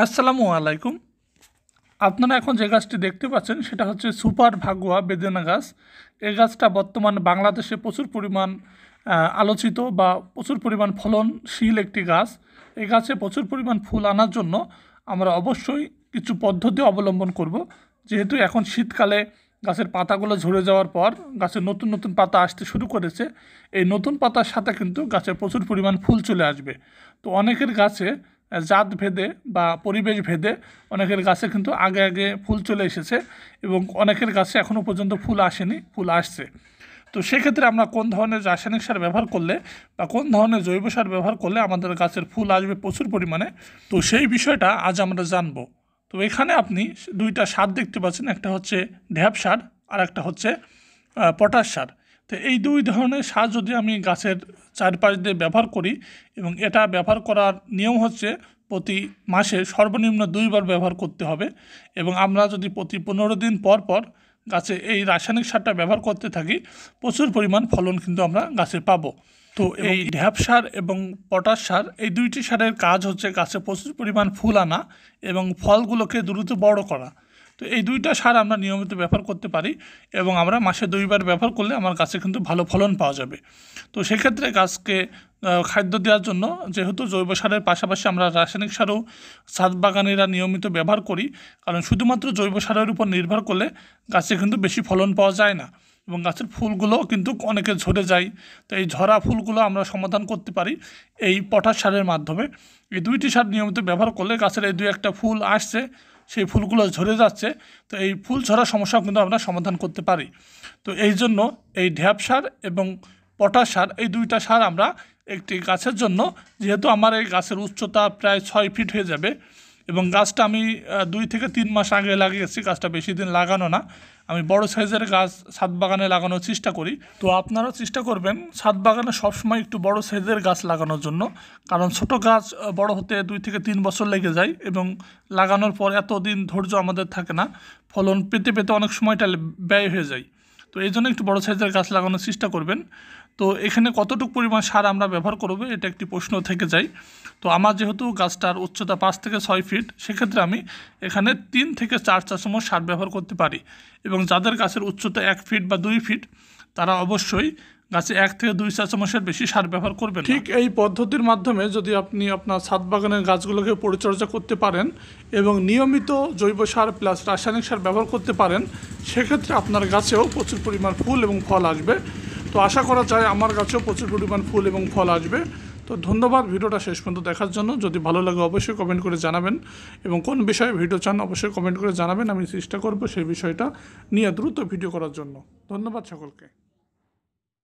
আসসালামু আলাইকুম আপনারা এখন যে গাছটি দেখতে পাচ্ছেন সেটা হচ্ছে সুপার ভাগুয়া বেদেনা গাছ এই গাছটা বর্তমান বাংলাদেশে প্রচুর পরিমাণ আলোচিত বা প্রচুর পরিমাণ ফলনশীল একটি গাছ এই গাছে প্রচুর পরিমাণ ফুল আনার জন্য আমরা অবশ্যই কিছু পদ্ধতি অবলম্বন করব যেহেতু এখন শীতকালে গাছের পাতাগুলো ঝরে যাওয়ার পর গাছের নতুন নতুন পাতা আসতে শুরু করেছে এই নতুন পাতার সাথে কিন্তু গাছে প্রচুর পরিমাণ ফুল চলে আসবে তো অনেকের গাছে জাত ভেদে বা পরিবেশ ভেদে অনেকের গাছে কিন্তু আগে আগে ফুল চলে এসেছে এবং অনেকের গাছে এখনও পর্যন্ত ফুল আসেনি ফুল আসছে তো সেক্ষেত্রে আমরা কোন ধরনের রাসায়নিক সার ব্যবহার করলে বা কোন ধরনের জৈব সার ব্যবহার করলে আমাদের গাছের ফুল আসবে প্রচুর পরিমাণে তো সেই বিষয়টা আজ আমরা জানব তো এখানে আপনি দুইটা সার দেখতে পাচ্ছেন একটা হচ্ছে ঢ্যাপ সার আর একটা হচ্ছে পটাশ সার তো এই দুই ধরনের সার যদি আমি গাছের চারপাশ দিয়ে ব্যবহার করি এবং এটা ব্যবহার করার নিয়ম হচ্ছে প্রতি মাসে সর্বনিম্ন দুইবার ব্যবহার করতে হবে এবং আমরা যদি প্রতি পনেরো দিন পর পর গাছে এই রাসায়নিক সারটা ব্যবহার করতে থাকি প্রচুর পরিমাণ ফলন কিন্তু আমরা গাছে পাবো তো এই ঢ্যাপ সার এবং পটাশ সার এই দুইটি সারের কাজ হচ্ছে গাছে প্রচুর পরিমাণ ফুল আনা এবং ফলগুলোকে দ্রুত বড় করা তো এই দুইটা সার আমরা নিয়মিত ব্যবহার করতে পারি এবং আমরা মাসে দুইবার ব্যবহার করলে আমার গাছে কিন্তু ভালো ফলন পাওয়া যাবে তো সেক্ষেত্রে গাছকে খাদ্য দেওয়ার জন্য যেহেতু জৈব সারের পাশাপাশি আমরা রাসায়নিক সারও ছাদ বাগানেরা নিয়মিত ব্যবহার করি কারণ শুধুমাত্র জৈব সারের উপর নির্ভর করলে গাছে কিন্তু বেশি ফলন পাওয়া যায় না এবং গাছের ফুলগুলো কিন্তু অনেকে ঝরে যায় তো এই ঝরা ফুলগুলো আমরা সমাধান করতে পারি এই পটাশ সারের মাধ্যমে এই দুইটি সার নিয়মিত ব্যবহার করলে গাছের এই দুই একটা ফুল আসছে সেই ফুলগুলো ঝরে যাচ্ছে তো এই ফুল ঝরা সমস্যা কিন্তু আমরা সমাধান করতে পারি তো এই জন্য এই ঢ্যাপ সার এবং পটাশ সার এই দুইটা সার আমরা একটি গাছের জন্য যেহেতু আমার এই গাছের উচ্চতা প্রায় ছয় ফিট হয়ে যাবে এবং গাছটা আমি দুই থেকে তিন মাস আগে লাগিয়েছি গাছটা বেশি দিন লাগানো না আমি বড় সাইজের গাছ ছাদ বাগানে লাগানোর চেষ্টা করি তো আপনারাও চেষ্টা করবেন ছাদ বাগানে সবসময় একটু বড় সাইজের গাছ লাগানোর জন্য কারণ ছোট গাছ বড় হতে দুই থেকে তিন বছর লেগে যায় এবং লাগানোর পর এতদিন ধৈর্য আমাদের থাকে না ফলন পেতে পেতে অনেক সময়টা ব্যয় হয়ে যায় তো এই জন্য একটু বড় সাইজের গাছ লাগানোর চেষ্টা করবেন তো এখানে কতটুকু পরিমাণ সার আমরা ব্যবহার করব এটা একটি প্রশ্ন থেকে যায় তো আমার যেহেতু গাছটার উচ্চতা পাঁচ থেকে ছয় ফিট সেক্ষেত্রে আমি এখানে তিন থেকে চার চাষমো সার ব্যবহার করতে পারি এবং যাদের গাছের উচ্চতা এক ফিট বা দুই ফিট তারা অবশ্যই গাছে এক থেকে দুই চা চামচের বেশি সার ব্যবহার করবেন ঠিক এই পদ্ধতির মাধ্যমে যদি আপনি আপনার ছাদ বাগানের গাছগুলোকে পরিচর্যা করতে পারেন এবং নিয়মিত জৈব সার প্লাস রাসায়নিক সার ব্যবহার করতে পারেন সেক্ষেত্রে আপনার গাছেও প্রচুর পরিমাণ ফুল এবং ফল আসবে তো আশা করা যায় আমার গাছেও প্রচুর পরিমাণ ফুল এবং ফল আসবে তো ধন্যবাদ ভিডিওটা শেষ পর্যন্ত দেখার জন্য যদি ভালো লাগে অবশ্যই কমেন্ট করে জানাবেন এবং কোন বিষয়ে ভিডিও চান অবশ্যই কমেন্ট করে জানাবেন আমি চেষ্টা করব সেই বিষয়টা নিয়ে দ্রুত ভিডিও করার জন্য ধন্যবাদ সকলকে